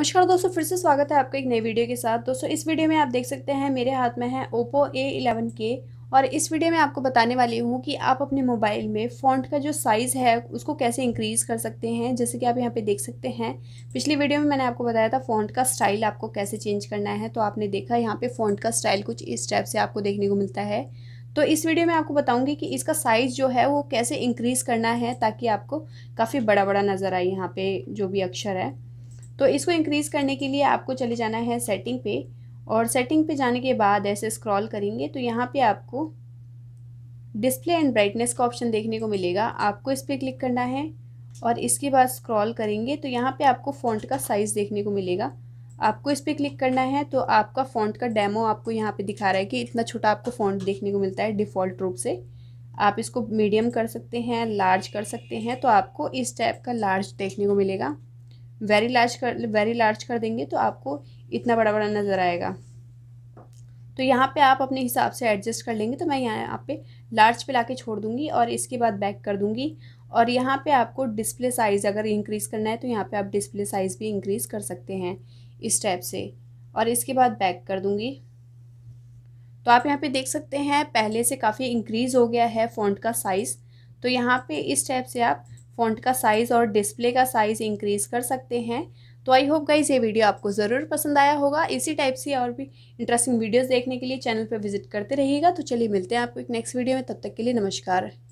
नमस्कार दोस्तों फिर से स्वागत है आपका एक नई वीडियो के साथ दोस्तों इस वीडियो में आप देख सकते हैं मेरे हाथ में है ओप्पो ए इलेवन के और इस वीडियो में आपको बताने वाली हूँ कि आप अपने मोबाइल में फ़ॉन्ट का जो साइज़ है उसको कैसे इंक्रीज़ कर सकते हैं जैसे कि आप यहाँ पे देख सकते हैं पिछली वीडियो में मैंने आपको बताया था फ़ॉन्ट का स्टाइल आपको कैसे चेंज करना है तो आपने देखा यहाँ पे फ़ॉन्ट का स्टाइल कुछ इस टाइप से आपको देखने को मिलता है तो इस वीडियो में आपको बताऊंगी कि इसका साइज़ जो है वो कैसे इंक्रीज़ करना है ताकि आपको काफ़ी बड़ा बड़ा नज़र आए यहाँ पे जो भी अक्षर है तो इसको इंक्रीज़ करने के लिए आपको चले जाना है सेटिंग पे और सेटिंग पे जाने के बाद ऐसे स्क्रॉल करेंगे तो यहाँ पे आपको डिस्प्ले एंड ब्राइटनेस का ऑप्शन देखने को मिलेगा आपको इस पर क्लिक करना है और इसके बाद स्क्रॉल करेंगे तो यहाँ पे आपको फ़ॉन्ट का साइज़ देखने को मिलेगा आपको इस पर क्लिक करना है तो आपका फ़ॉन्ट का डेमो आपको यहाँ पे दिखा रहा है कि इतना छोटा आपको फ़ॉन्ट देखने को मिलता है डिफ़ॉल्ट रूप से आप इसको मीडियम कर सकते हैं लार्ज कर सकते हैं तो आपको इस टाइप का लार्ज देखने को मिलेगा वेरी लार्ज कर वेरी लार्ज कर देंगे तो आपको इतना बड़ा बड़ा नज़र आएगा तो यहाँ पे आप अपने हिसाब से एडजस्ट कर लेंगे तो मैं यहाँ आप पे लार्ज पे लाके छोड़ दूँगी और इसके बाद बैक कर दूँगी और यहाँ पे आपको डिस्प्ले साइज़ अगर इंक्रीज़ करना है तो यहाँ पे आप डिस्प्ले साइज़ भी इंक्रीज़ कर सकते हैं इस टाइप से और इसके बाद बैक कर दूँगी तो आप यहाँ पे देख सकते हैं पहले से काफ़ी इंक्रीज़ हो गया है फ़ोन का साइज़ तो यहाँ पर इस टाइप से आप फ़ॉन्ट का साइज़ और डिस्प्ले का साइज़ इंक्रीज़ कर सकते हैं तो आई होप गाइज ये वीडियो आपको ज़रूर पसंद आया होगा इसी टाइप से और भी इंटरेस्टिंग वीडियोस देखने के लिए चैनल पर विजिट करते रहिएगा तो चलिए मिलते हैं आपको एक नेक्स्ट वीडियो में तब तक के लिए नमस्कार